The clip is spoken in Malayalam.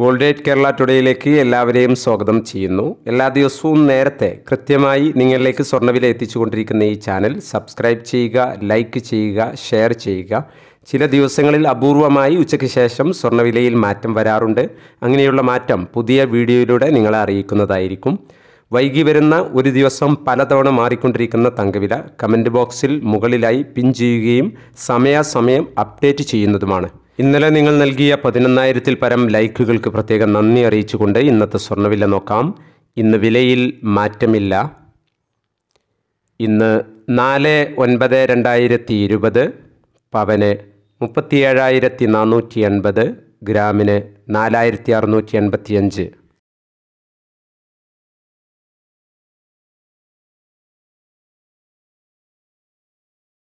ഗോൾഡേറ്റ് കേരള ടുഡേയിലേക്ക് എല്ലാവരെയും സ്വാഗതം ചെയ്യുന്നു എല്ലാ ദിവസവും നേരത്തെ കൃത്യമായി നിങ്ങളിലേക്ക് സ്വർണ്ണവില എത്തിച്ചുകൊണ്ടിരിക്കുന്ന ഈ ചാനൽ സബ്സ്ക്രൈബ് ചെയ്യുക ലൈക്ക് ചെയ്യുക ഷെയർ ചെയ്യുക ചില ദിവസങ്ങളിൽ അപൂർവമായി ഉച്ചയ്ക്ക് ശേഷം സ്വർണ്ണവിലയിൽ മാറ്റം വരാറുണ്ട് അങ്ങനെയുള്ള മാറ്റം പുതിയ വീഡിയോയിലൂടെ നിങ്ങളെ അറിയിക്കുന്നതായിരിക്കും വൈകി വരുന്ന ഒരു ദിവസം പലതവണ മാറിക്കൊണ്ടിരിക്കുന്ന തങ്കവില കമൻറ്റ് ബോക്സിൽ മുകളിലായി പിൻ ചെയ്യുകയും സമയാസമയം അപ്ഡേറ്റ് ചെയ്യുന്നതുമാണ് ഇന്നലെ നിങ്ങൾ നൽകിയ പതിനൊന്നായിരത്തിൽ പരം ലൈക്കുകൾക്ക് പ്രത്യേകം നന്ദി അറിയിച്ചുകൊണ്ട് ഇന്നത്തെ സ്വർണ്ണവില നോക്കാം ഇന്ന് വിലയിൽ മാറ്റമില്ല ഇന്ന് നാല് ഒൻപത് രണ്ടായിരത്തി ഇരുപത് പവന് മുപ്പത്തിയേഴായിരത്തി നാനൂറ്റി എൺപത് ഗ്രാമിന് നാലായിരത്തി അറുന്നൂറ്റി എൺപത്തി അഞ്ച്